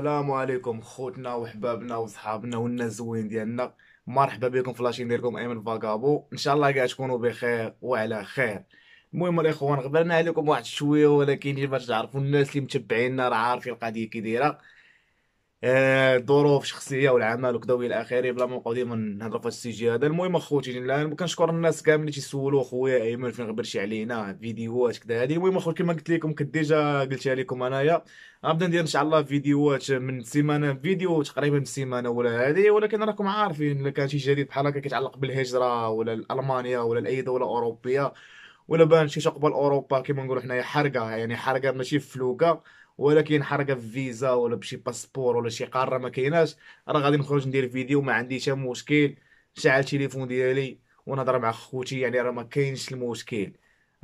السلام عليكم خوتنا وحبابنا وصحابنا والناس زوين ديالنا مرحبا بكم في لاشين ديالكم ايمن فاكابو ان شاء الله كاع تكونوا بخير وعلى خير المهم الاخوان غبرنا عليكم واحد شويه ولكن باش تعرفوا الناس اللي متبعينا راه عارفين القضيه كي دايره آه، ظروف شخصيه والعمل وكذا والى اخره بلا ما نقعد ديما نهضروا في السيجي هذا المهم اخوتي الان كنشكر الناس كامل اللي تيسولوا خويا ايمن فين غبرتي علينا فيديوهات كذا هذه المهم اخوتي كما قلت لكم ديجا قلتها لكم انايا غنبدا ندير ان شاء الله فيديوهات من سيمانه فيديو تقريبا من سيمانه ولا هذه ولكن راكم عارفين الا كان شي جديد بحال هكا كيتعلق بالهجره ولا المانيا ولا اي دوله اوروبيه ولا بان شي شقبه اوروبا كما نقولوا حنايا حرقه يعني حرقه ماشي فلوكه ولا كاين حركه في فيزا ولا بشي باسبور ولا شي قاره ما كايناش راه غادي نخرج ندير فيديو ما عندي حتى مشكل نشعل التليفون ديالي ونهضر مع خوتي يعني راه ما كاينش المشكل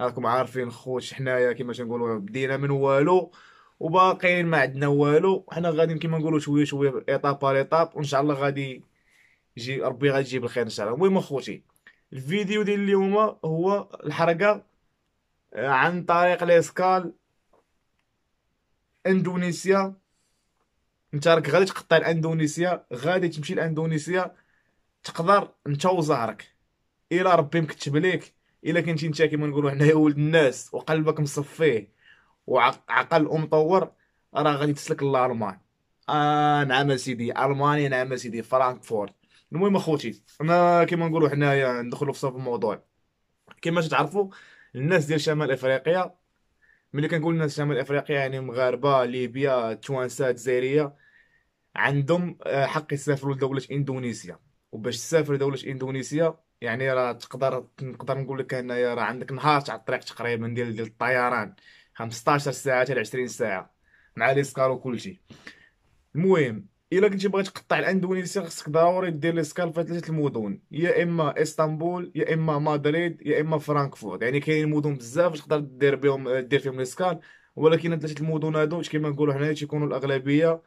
راكم عارفين خوت حنايا كما تنقولوا بدينا من والو وباقيين ما عندنا والو حنا غادي كما نقولوا شويه شويه ايطاب على ايطاب وان شاء الله غادي يجي ربي غادي يجيب الخير ان شاء الله المهم اخوتي الفيديو ديال اليوم هو الحرقه عن طريق ليسكال اندونيسيا انت راك غادي تقطع الاندونيسيا غادي تمشي لاندونيسيا تقدر انت وزهرك الى ربي مكتب ليك الى كنتي انت كيما نقولوا حنايا ولد الناس وقلبك مصفيه وعقل مطور راه غادي تسلك لالمان آه نعم سيدي المانيا نعم سيدي فرانكفورت المهم اخوتي انا كيما نقولوا حنايا ندخلوا في صف الموضوع كيما تتعرفوا الناس ديال شمال افريقيا ملي كنقول الناس شمال افريقيا يعني مغاربه ليبيا توانسه جزائريه عندهم آه، حق يسافروا لدوله اندونيسيا وباش تسافر لدوله اندونيسيا يعني راه تقدر نقدر نقول لك هنايا راه عندك نهار تاع الطريق تقريبا ديال ديال الطيران 15 ساعه حتى 20 ساعه مع لي سكار وكلشي المهم الا كنتي باغي تقطع الاندونيسيا خصك ضروري دير لي سكال في ثلاثه المدن يا اما اسطنبول يا اما مدريد يا اما فرانكفورت يعني كاينين مدن بزاف تقدر دير بهم آه، دير فيهم لي سكال ولكن ثلاثه المدن هادو كيما نقولوا حنايا تيكونوا الاغلبيه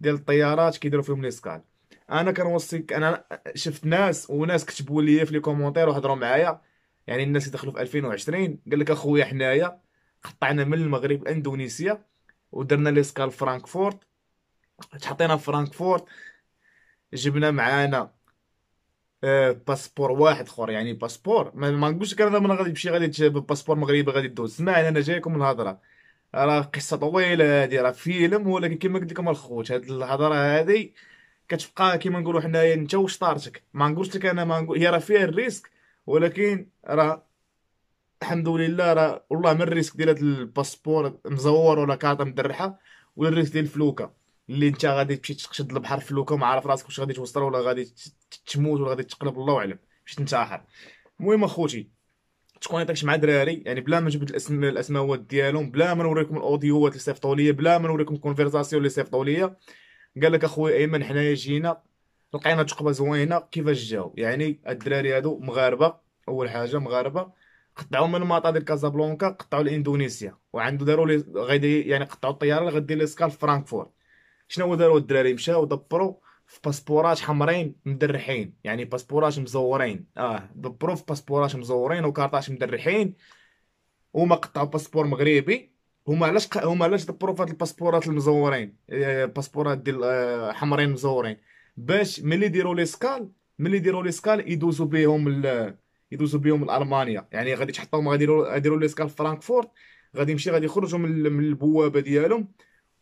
ديال الطيارات كيديروا فيهم لي سكال انا كنوصيك انا شفت ناس وناس كتبوا لي في لي كومونتير وهضروا معايا يعني الناس اللي دخلوا في 2020 قال لك اخويا حنايا قطعنا من المغرب اندونيسيا ودرنا لي سكال فرانكفورت تحطينا في فرانكفورت جبنا معانا آه، باسبور واحد اخر يعني باسبور ما, ما نقولش كندا من غادي تمشي غادي تجيب باسبور مغربي غادي تدوز سمعني انا جايكم الهضره راه قصه طويله هادي راه فيلم ولكن كما قلت لكم الخوت هاد الهضره هادي كتبقى كما نقولوا حنايا انت وشطارتك ما نقولش لك انا ما نقول هي راه فيها الريسك ولكن راه الحمد لله راه والله من الريسك ديال هاد الباسبور مزور ولا كارطه مدرحه ولا الريسك ديال الفلوكه اللي انت غادي تمشي تشد البحر في لوكا ما عارف راسك واش غادي توصل ولا غادي تموت ولا غادي تقلب الله اعلم باش تنتحر المهم اخوتي تكونيطيكش مع دراري يعني بلا ما نجبد الاسم الاسماوات ديالهم بلا ما نوريكم الاوديوات اللي صيفطوا ليا بلا ما نوريكم الكونفرساسيون اللي صيفطوا ليا قال لك اخويا ايمن حنايا جينا لقينا تقبه زوينه كيفاش جاو يعني الدراري هادو مغاربه اول حاجه مغاربه قطعوا من المطار ديال كازابلانكا قطعوا لاندونيسيا وعندو داروا غادي يعني قطعوا الطياره اللي لي سكال فرانكفورت شنو داروا الدراري مشاو دبروا في باسبورات حمرين مدرحين يعني باسبورات مزورين اه دبروا في باسبورات مزورين وكارطاش مدرحين وما قطعوا باسبور مغربي هما علاش هما علاش دبروا في هاد الباسبورات المزورين آه، باسبورات ديال آه، حمرين مزورين باش ملي يديروا لي سكال ملي يديروا لي سكال يدوزوا بهم يدوزوا بهم لالمانيا يعني غادي تحطهم غادي يديروا لي سكال في فرانكفورت غادي يمشي غادي يخرجوا من البوابه ديالهم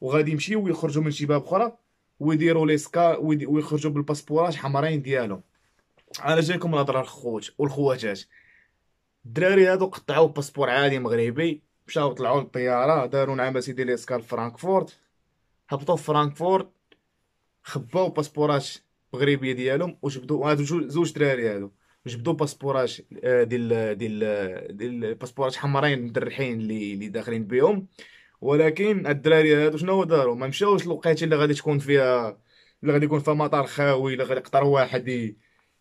وغادي يمشيو ويخرجوا من شي باب اخرى ويديروا لي سكا ويخرجوا بالباسبورات حمرين ديالهم على جايكم الهضره الخوت والخواتات الدراري هادو قطعوا باسبور عادي مغربي مشاو طلعوا للطياره داروا نعم سيدي لي سكا لفرانكفورت هبطوا في فرانكفورت خباو باسبورات مغربيه ديالهم وجبدوا هادو زوج دراري هادو جبدوا باسبورات آه، ديال ديال ديال باسبورات حمرين مدرحين اللي داخلين بهم ولكن الدراري هادو شنو داروا ما مشاوش الوقيته اللي غادي تكون فيها اللي غادي يكون فيها مطار خاوي اللي غادي يقدر واحد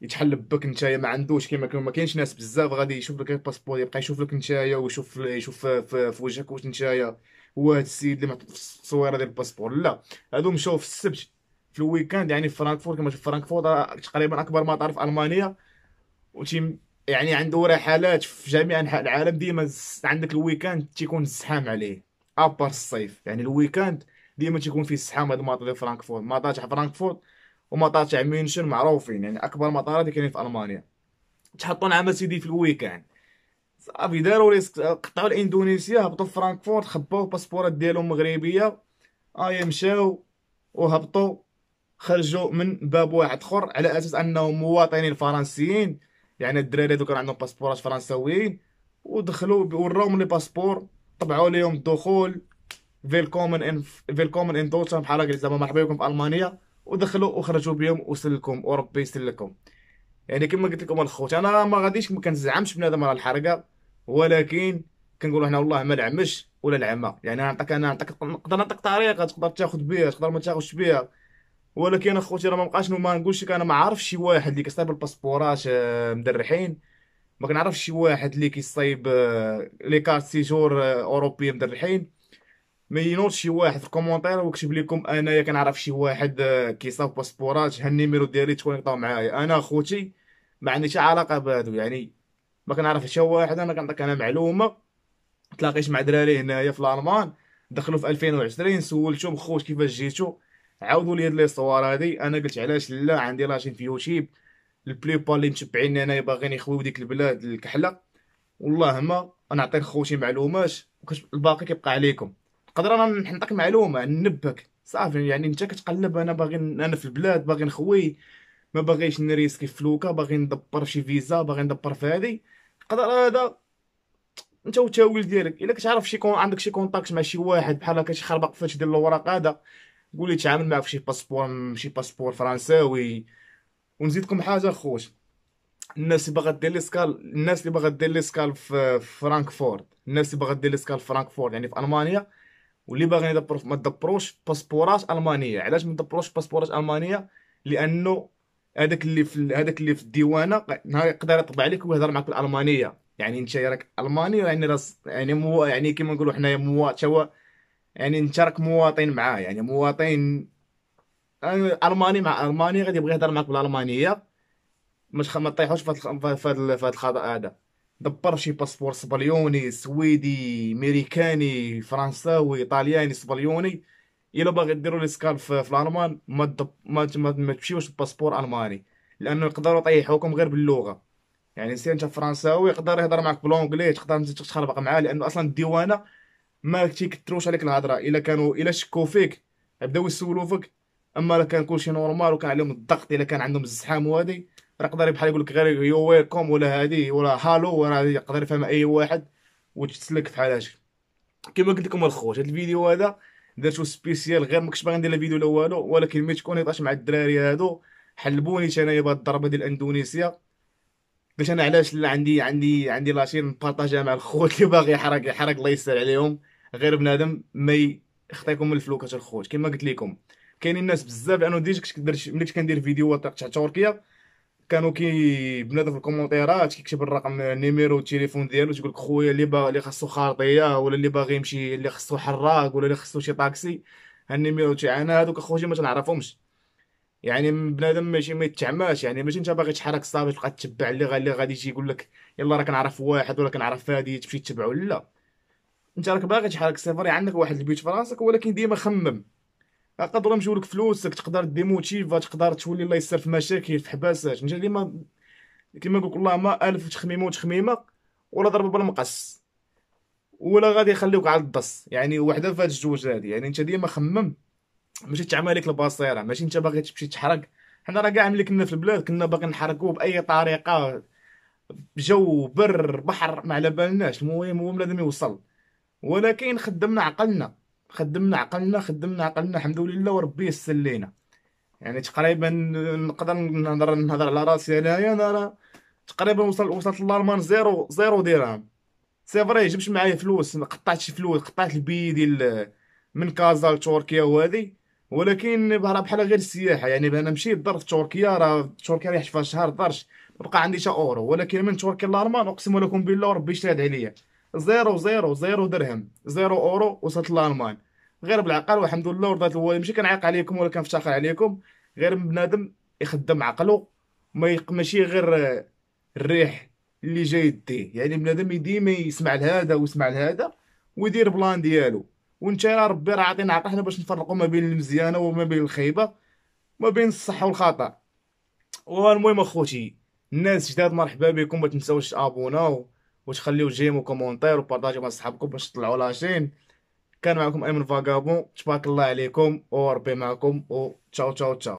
يتحل بك نتايا ما عندوش كيما كان ما كاينش ناس بزاف غادي يشوف لك الباسبور يبقى يشوف لك نتايا ويشوف يشوف في, وجهك واش نتايا هو هاد السيد اللي محطوط في ديال الباسبور لا هادو مشاو في السبت في الويكاند يعني في فرانكفورت كما شوف فرانكفورت آه، تقريبا اكبر مطار في المانيا وتيم يعني عنده رحلات في جميع انحاء العالم ديما عندك الويكاند تيكون الزحام عليه ابار الصيف يعني الويكاند ديما تيكون فيه السحام هاد المطار ديال فرانكفورت مطار تاع فرانكفورت ومطار تاع ميونشن معروفين يعني اكبر مطارات اللي كاينين في المانيا تحطون عام سيدي في الويكاند صافي داروا ريسك قطعوا الاندونيسيا هبطوا في فرانكفورت خباو الباسبورات ديالهم مغربيه اي آه، مشاو وهبطوا خرجوا من باب واحد اخر على اساس انهم مواطنين فرنسيين يعني الدراري دوك عندهم باسبورات فرنساويين ودخلوا وراهم لي باسبور طبعوا لي يوم الدخول فيلكومن ان فيلكومن ان دوتشلاند بحال هكا زعما مرحبا بكم في المانيا ودخلوا وخرجوا بهم وسلكم وربي يسلكم يعني كما قلت لكم الخوت انا ما غاديش ما كنزعمش بنادم على الحرقه ولكن كنقولوا هنا والله ما العمش ولا العمى يعني انا نعطيك انا نعطيك نقدر نعطيك طريقه تقدر تاخذ بها تقدر ما تاخذش بها ولكن اخوتي راه ما بقاش ما نقولش لك انا ما عارفش شي واحد اللي كيصايب الباسبورات آه، مدرحين ما كنعرفش شي واحد اللي كيصايب آه، لي كارت سيجور آه، اوروبي مدرحين ما ينوض شي واحد في الكومونتير ويكتب لكم انايا كنعرف شي واحد آه، كيصاوب باسبورات ها النيميرو ديالي تكون يقطع معايا انا خوتي ما عنديش علاقه بهادو يعني ما كنعرف حتى واحد انا كنعطيك انا معلومه تلاقيت مع دراري هنايا في الالمان دخلوا في 2020 سولتهم خوت كيفاش جيتو عاودوا لي هاد لي صور هادي انا قلت علاش لا عندي لاشين في يوتيوب البليبا اللي متبعين انايا باغيين يخويو ديك البلاد الكحله والله ما نعطيك خوتي معلومات الباقي كيبقى عليكم نقدر انا نحنطك معلومه ننبهك صافي يعني انت كتقلب انا باغي انا في البلاد باغي نخوي ما باغيش نريسكي فلوكا باغي ندبر شي فيزا باغي ندبر في هادي تقدر هذا انت والتاويل ديالك الا كتعرف شي كون عندك شي كونتاكت مع شي واحد بحال هكا شي خربق فاش دير الاوراق هذا قولي تعامل معاه في شي باسبور شي باسبور فرنساوي ونزيدكم حاجه خوش الناس اللي باغا دير لي سكال الناس اللي باغا دير لي سكال في فرانكفورت الناس اللي باغا دير لي سكال في فرانكفورت يعني في المانيا واللي باغيين يدبروا ما تدبروش باسبورات المانيه علاش ما تدبروش باسبورات المانيه لانه هذاك اللي في هذاك اللي في الديوانه نهار يقدر يطبع عليك ويهضر معك بالالمانيه يعني انت راك الماني يعني راس يعني مو يعني كيما نقولوا حنايا مواطن يعني انت راك مواطن معاه يعني مواطن الماني مع الماني غادي يبغي يهضر معك بالالمانيه مش ما تطيحوش في هذا الخطا هذا دبر شي باسبور سبليوني سويدي امريكاني فرنساوي ايطالياني سبليوني الا باغي ديروا لي سكال في, في الالمان ما دب... ما, تمشيوش باسبور الماني لانه يقدروا يطيحوكم غير باللغه يعني سي انت فرنساوي يقدر يهضر معك بلونجلي تقدر انت تخربق معاه لانه اصلا الديوانه ما تيكثروش عليك الهضره الا كانوا الا شكوا فيك يبداو يسولوا فيك اما الا كان كلشي نورمال وكان عليهم الضغط الا كان عندهم الزحام وهادي راه يقدر بحال يقول لك غير يو ويلكم ولا هادي ولا هالو راه يقدر يفهم اي واحد وتسلك في حالاتك هادشي كما قلت لكم الخوت هاد الفيديو هذا درتو سبيسيال غير ماكنتش باغي ندير لا فيديو لا والو ولكن ملي تكونيطاش مع الدراري هادو حلبوني انايا بهاد الضربه ديال اندونيسيا باش انا علاش لا عندي عندي عندي لاشين نبارطاجها مع الخوت اللي باغي يحرق يحرق الله يسهل عليهم غير بنادم ما يخطيكم الفلوكات الخوت كما قلت لكم كاينين الناس بزاف انا ديجا كنت كندير ملي كنت كندير فيديوهات تاع تركيا كانوا كي بنادم في الكومونتيرات كيكتب الرقم النيميرو التليفون ديالو تيقول لك خويا اللي باغي اللي خاصو خارطيه ولا اللي باغي يمشي اللي خاصو حراق ولا اللي خاصو شي طاكسي النيميرو تاع انا هذوك اخوتي ما تنعرفهمش يعني بنادم ماشي ما يتعماش يعني ماشي انت باغي تحرك صافي تبقى تتبع اللي غادي غادي يجي يقول لك يلا راه كنعرف واحد ولا كنعرف هادي تمشي تتبعو لا انت راك باغي تحرك صافي عندك واحد البيت في راسك ولكن ديما خمم تقدر نمشيو لك فلوسك تقدر ديموتيفا تقدر تولي الله يستر في مشاكل في حباسات انت يعني ديما كيما نقولك ما الف تخميمه وتخميمه ولا ضرب بالمقص ولا غادي يخليوك على الدص يعني وحده في هاد الجوج هادي يعني انت ديما خمم ماشي تعمى لك البصيره ماشي انت باغي تمشي تحرق حنا راه كاع ملي كنا في البلاد كنا باغي نحرقو باي طريقه جو بر بحر ما على بالناش المهم هو لازم يوصل ولكن خدمنا عقلنا خدمنا عقلنا خدمنا عقلنا الحمد لله وربي يسر لينا يعني تقريبا نقدر نهضر نهضر على راسي انايا انا راه تقريبا وصل وصلت للارمان زيرو زيرو درهم سي فري جبت معايا فلوس قطعت شي فلوس قطعت البي ديال من كازا لتركيا وهذه ولكن بها بحال غير السياحه يعني انا مشيت في تركيا راه تركيا ريحت فيها شهر درش بقى عندي شي اورو ولكن من تركيا لارمان اقسم لكم بالله وربي شاد عليا زيرو زيرو زيرو درهم زيرو اورو وصلت لالمان غير بالعقل والحمد لله ورضات الوالد ماشي كنعيق عليكم ولا كنفتخر عليكم غير بنادم يخدم عقلو ما ماشي غير الريح اللي جاي يديه يعني بنادم ديما يسمع لهذا ويسمع لهذا ويدير بلان ديالو وانت يا ربي راه عاطينا عقلنا حنا باش نفرقوا ما بين المزيانه وما بين الخيبه ما بين الصح والخطا والمهم اخوتي الناس جداد مرحبا بكم ما تنساوش تابوناو وتخليو جيم وكومونتير وبارطاجيو مع صحابكم باش تطلعوا لاشين كان معكم ايمن فاغابون تبارك الله عليكم وربي معكم وتشاو تشاو تشاو